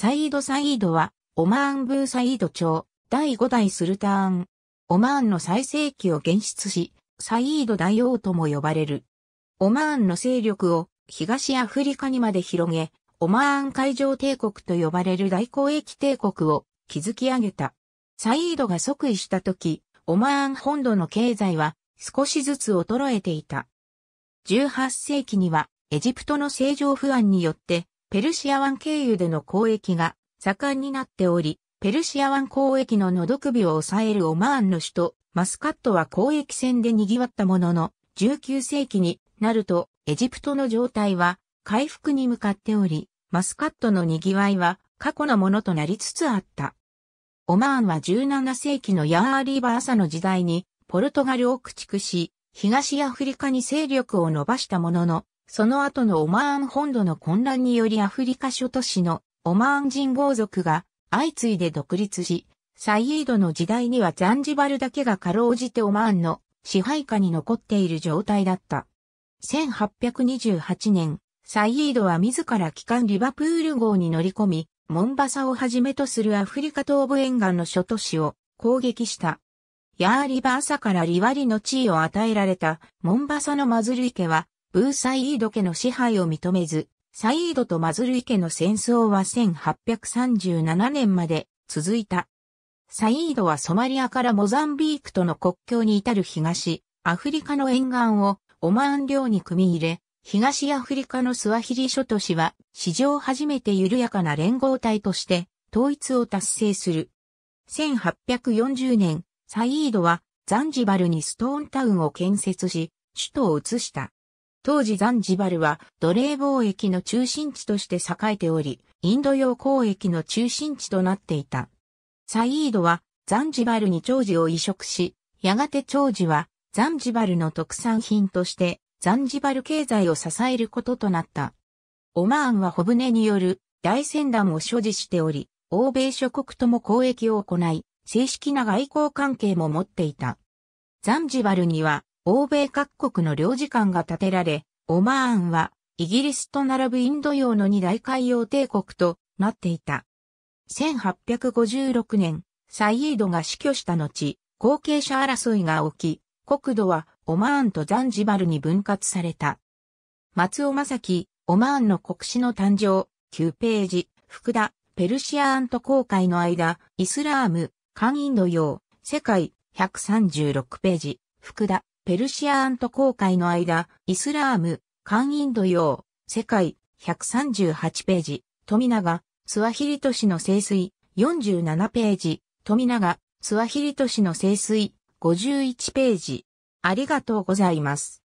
サイード・サイードは、オマーン・ブーサイード朝、第5代スルターン。オマーンの最盛期を現出し、サイード大王とも呼ばれる。オマーンの勢力を東アフリカにまで広げ、オマーン海上帝国と呼ばれる大交易帝国を築き上げた。サイードが即位した時、オマーン本土の経済は少しずつ衰えていた。18世紀にはエジプトの政情不安によってペルシア湾経由での交易が盛んになっており、ペルシア湾交易の喉首を抑えるオマーンの首都、マスカットは交易船で賑わったものの、19世紀になると、エジプトの状態は回復に向かっており、マスカットの賑わいは過去のものとなりつつあった。オマーンは17世紀のヤーリーバーサの時代にポルトガルを駆逐し、東アフリカに勢力を伸ばしたものの、その後のオマーン本土の混乱によりアフリカ諸都市のオマーン人豪族が相次いで独立し、サイードの時代にはザンジバルだけがかろうじてオマーンの支配下に残っている状態だった。1828年、サイードは自ら帰還リバプール号に乗り込み、モンバサをはじめとするアフリカ東部沿岸の諸都市を攻撃した。ヤーリバーサからリワリの地位を与えられたモンバサのマズルイ家はブーサイード家の支配を認めず、サイードとマズルイ家の戦争は1837年まで続いた。サイードはソマリアからモザンビークとの国境に至る東、アフリカの沿岸をオマーン領に組み入れ、東アフリカのスワヒリ諸都市は史上初めて緩やかな連合体として統一を達成する。1840年、サイードはザンジバルにストーンタウンを建設し、首都を移した。当時ザンジバルは奴隷貿易の中心地として栄えており、インド洋交易の中心地となっていた。サイードはザンジバルに長寿を移植し、やがて長寿はザンジバルの特産品としてザンジバル経済を支えることとなった。オマーンは小舟による大船団を所持しており、欧米諸国とも交易を行い、正式な外交関係も持っていた。ザンジバルには欧米各国の領事館が建てられ、オマーンはイギリスと並ぶインド洋の二大海洋帝国となっていた。1856年、サイードが死去した後、後継者争いが起き、国土はオマーンとザンジバルに分割された。松尾正樹、オマーンの国史の誕生、9ページ、福田、ペルシアアント公会の間、イスラーム、関インド洋、世界、136ページ、福田、ペルシアアント航海の間、イスラーム、関インド洋、世界、138ページ、富永、スワヒリ都市の清水、47ページ、富永、スワヒリ都市の清水、51ページ。ありがとうございます。